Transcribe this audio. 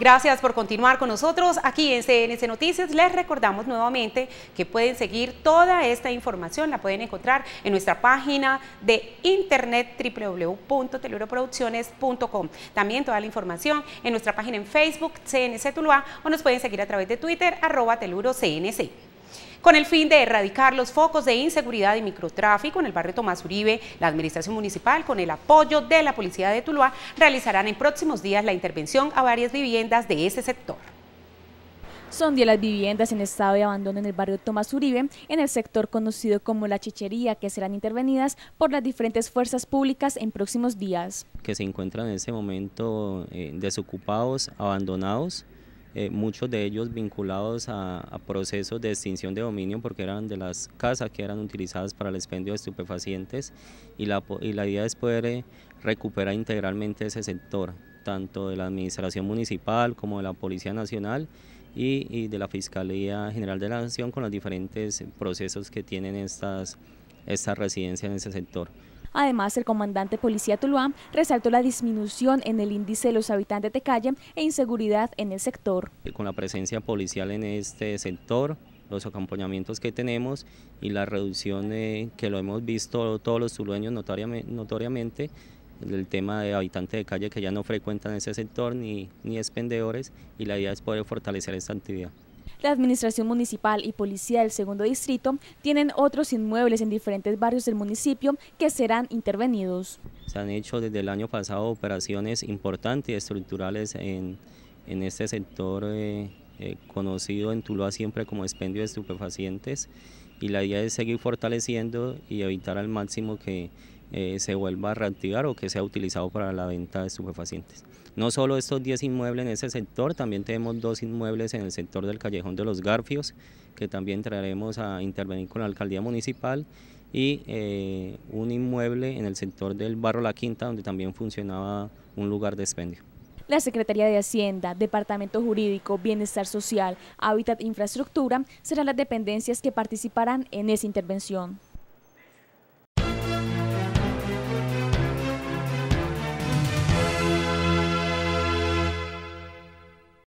Gracias por continuar con nosotros aquí en CNC Noticias. Les recordamos nuevamente que pueden seguir toda esta información, la pueden encontrar en nuestra página de internet www.teluroproducciones.com También toda la información en nuestra página en Facebook CNC Tuluá o nos pueden seguir a través de Twitter arroba telurocnc. Con el fin de erradicar los focos de inseguridad y microtráfico en el barrio Tomás Uribe, la Administración Municipal, con el apoyo de la Policía de Tuluá, realizarán en próximos días la intervención a varias viviendas de ese sector. Son 10 las viviendas en estado de abandono en el barrio Tomás Uribe, en el sector conocido como La Chichería, que serán intervenidas por las diferentes fuerzas públicas en próximos días. Que se encuentran en ese momento eh, desocupados, abandonados, eh, muchos de ellos vinculados a, procesos de extinción de dominio porque eran de las casas que eran utilizadas para el expendio de estupefacientes y la, idea es poder eh, recuperar integralmente ese sector, tanto de la Administración Municipal como de la Policía Nacional y, de la Fiscalía General de la Nación con los diferentes procesos que tienen estas, estas residencias en ese sector. Además, el comandante policía Tuluán resaltó la disminución en el índice de los habitantes de calle e inseguridad en el sector. Eh, con la presencia policial en este sector, los acompañamientos que tenemos y la reducción eh, que lo hemos visto todos los tulueños notoriamente, el tema de habitantes de calle que ya no frecuentan ese sector ni, ni expendedores y la idea es poder fortalecer esta actividad. La Administración Municipal y Policía del Segundo Distrito tienen otros inmuebles en diferentes barrios del municipio que serán intervenidos. Se han hecho desde el año pasado operaciones importantes y estructurales en, este sector eh, eh, conocido en Tuluá siempre como expendio de estupefacientes y la idea es seguir fortaleciendo y evitar al máximo que eh, se vuelva a reactivar o que sea utilizado para la venta de estupefacientes. No solo estos 10 inmuebles en ese sector, también tenemos dos inmuebles en el sector del Callejón de los Garfios, que también traeremos a intervenir con la alcaldía municipal, y eh, un inmueble en el sector del Barro La Quinta, donde también funcionaba un lugar de expendio. La Secretaría de Hacienda, Departamento Jurídico, Bienestar Social, Hábitat e Infraestructura serán las dependencias que participarán en esa intervención.